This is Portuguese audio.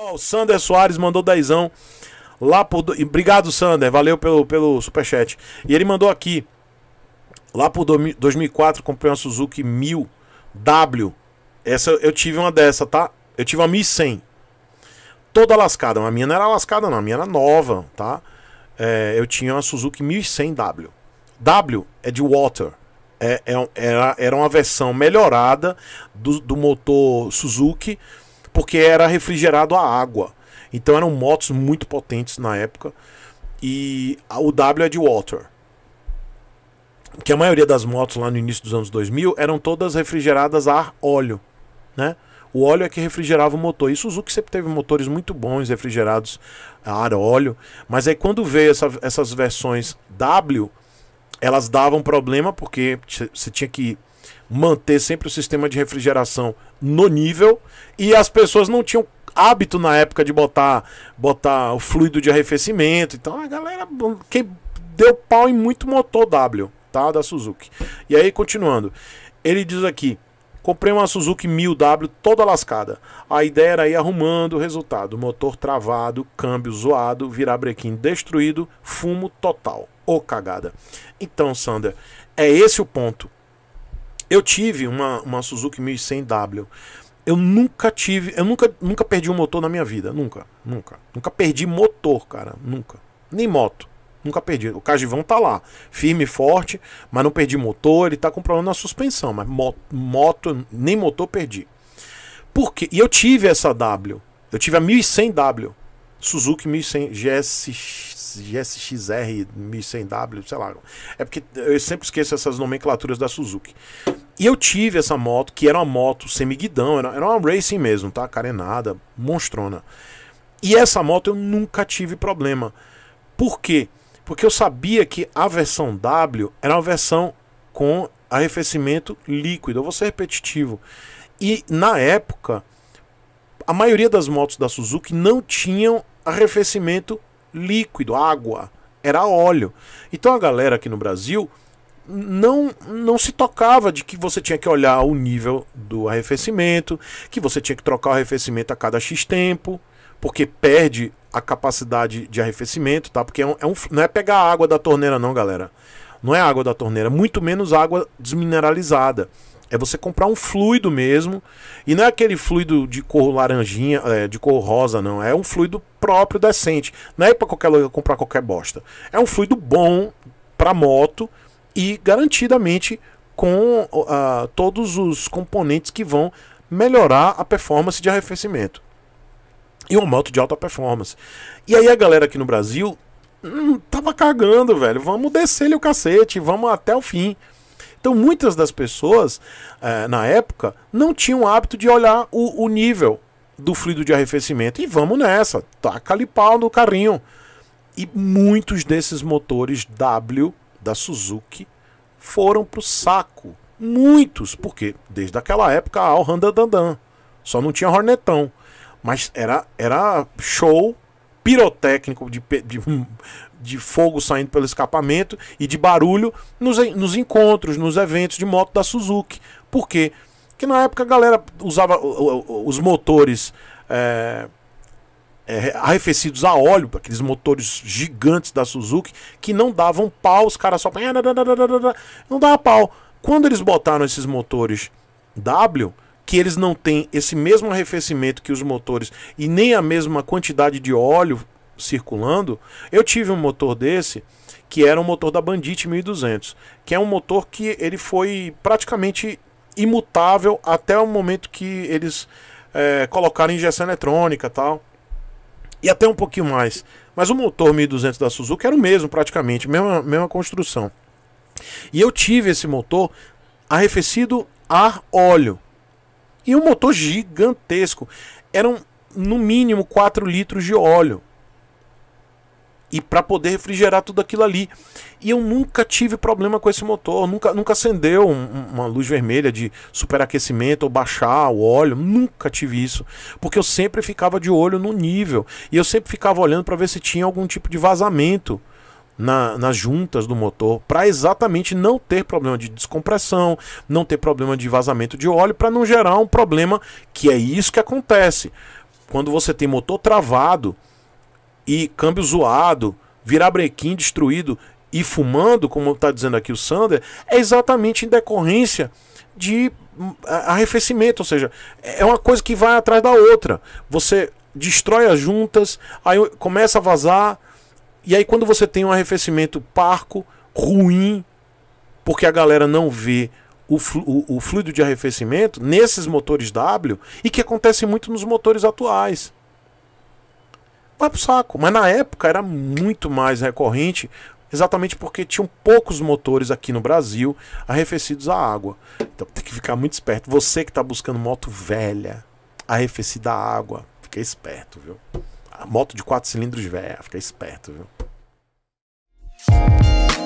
Ó, oh, o Sander Soares mandou dezão lá por. Obrigado, Sander. Valeu pelo, pelo superchat. E ele mandou aqui. Lá por 2004 comprei uma Suzuki 1000W. Essa eu tive uma dessa, tá? Eu tive uma 1100. Toda lascada. Mas a minha não era lascada, não. A minha era nova, tá? É, eu tinha uma Suzuki 1100W. W é de water. É, é, era, era uma versão melhorada do, do motor Suzuki porque era refrigerado a água. Então eram motos muito potentes na época. E o W é de water. Que a maioria das motos lá no início dos anos 2000 eram todas refrigeradas a óleo, né? O óleo é que refrigerava o motor. E Suzuki sempre teve motores muito bons, refrigerados a ar óleo. Mas aí quando veio essa, essas versões W, elas davam problema porque você tinha que manter sempre o sistema de refrigeração no nível e as pessoas não tinham hábito na época de botar botar o fluido de arrefecimento. Então a galera que deu pau em muito motor W, tá, da Suzuki. E aí continuando, ele diz aqui: "Comprei uma Suzuki 1000W toda lascada. A ideia era ir arrumando o resultado: motor travado, câmbio zoado, virabrequim destruído, fumo total. Ô oh, cagada. Então, Sander, é esse o ponto. Eu tive uma, uma Suzuki 1100W. Eu nunca tive, eu nunca, nunca perdi um motor na minha vida, nunca, nunca. Nunca perdi motor, cara, nunca. Nem moto, nunca perdi. O Cajivão tá lá, firme e forte, mas não perdi motor, ele tá com problema na suspensão, mas moto, moto nem motor perdi. Por quê? E eu tive essa W. Eu tive a 1100W, Suzuki 1100 GS GSXR 1100W, sei lá. É porque eu sempre esqueço essas nomenclaturas da Suzuki. E eu tive essa moto, que era uma moto semiguidão, era, era uma racing mesmo, tá? Carenada, monstrona. E essa moto eu nunca tive problema. Por quê? Porque eu sabia que a versão W era uma versão com arrefecimento líquido. Eu vou ser repetitivo. E na época, a maioria das motos da Suzuki não tinham arrefecimento líquido, água, era óleo. Então a galera aqui no Brasil não, não se tocava de que você tinha que olhar o nível do arrefecimento, que você tinha que trocar o arrefecimento a cada X tempo, porque perde a capacidade de arrefecimento, tá? Porque é um, é um não é pegar a água da torneira, não, galera. Não é água da torneira, muito menos água desmineralizada. É você comprar um fluido mesmo. E não é aquele fluido de cor laranjinha, é, de cor rosa, não. É um fluido próprio, decente. Não é para qualquer lugar comprar qualquer bosta. É um fluido bom para moto e garantidamente com uh, todos os componentes que vão melhorar a performance de arrefecimento. E uma moto de alta performance. E aí a galera aqui no Brasil hum, tava cagando, velho. Vamos descer ele o cacete, vamos até o fim. Então muitas das pessoas eh, na época não tinham hábito de olhar o, o, nível do fluido de arrefecimento. E vamos nessa, taca ali pau no carrinho. E muitos desses motores W da Suzuki foram pro saco. Muitos, porque desde aquela época há Honda Randandandan. Só não tinha Hornetão. Mas era, era show pirotécnico de, de, hum, de, fogo saindo pelo escapamento e de barulho nos, nos encontros, nos eventos de moto da Suzuki. Por quê? Porque na época a galera usava os motores é, é, arrefecidos a óleo, aqueles motores gigantes da Suzuki, que não davam pau, os caras só. Não dava pau. Quando eles botaram esses motores W, que eles não têm esse mesmo arrefecimento que os motores e nem a mesma quantidade de óleo circulando, eu tive um motor desse que era um motor da Bandit 1200, que é um motor que ele foi praticamente imutável até o momento que eles é, colocaram injeção eletrônica tal e até um pouquinho mais. Mas o motor 1200 da Suzuki era o mesmo praticamente, mesma, mesma construção. E eu tive esse motor arrefecido ar óleo. E um motor gigantesco. Eram, no mínimo, 4 litros de óleo. E para poder refrigerar tudo aquilo ali. E eu nunca tive problema com esse motor. Nunca, nunca acendeu uma luz vermelha de superaquecimento ou baixar o óleo. Nunca tive isso. Porque eu sempre ficava de olho no nível. E eu sempre ficava olhando para ver se tinha algum tipo de vazamento na, nas juntas do motor para exatamente não ter problema de descompressão, não ter problema de vazamento de óleo, para não gerar um problema que é isso que acontece. Quando você tem motor travado e câmbio zoado, virabrequim destruído e fumando, como está dizendo aqui o Sander, é exatamente em decorrência de hum, arrefecimento, ou seja, é uma coisa que vai atrás da outra. Você destrói as juntas, aí começa a vazar, e aí, quando você tem um arrefecimento parco, ruim, porque a galera não vê o, flu, o, o fluido de arrefecimento nesses motores W, e que acontece muito nos motores atuais vai pro saco. Mas na época era muito mais recorrente, exatamente porque tinham poucos motores aqui no Brasil arrefecidos à água. Então tem que ficar muito esperto. Você que está buscando moto velha, arrefecida à água, fica esperto, viu? A moto de quatro cilindros velha, fica esperto, viu? Música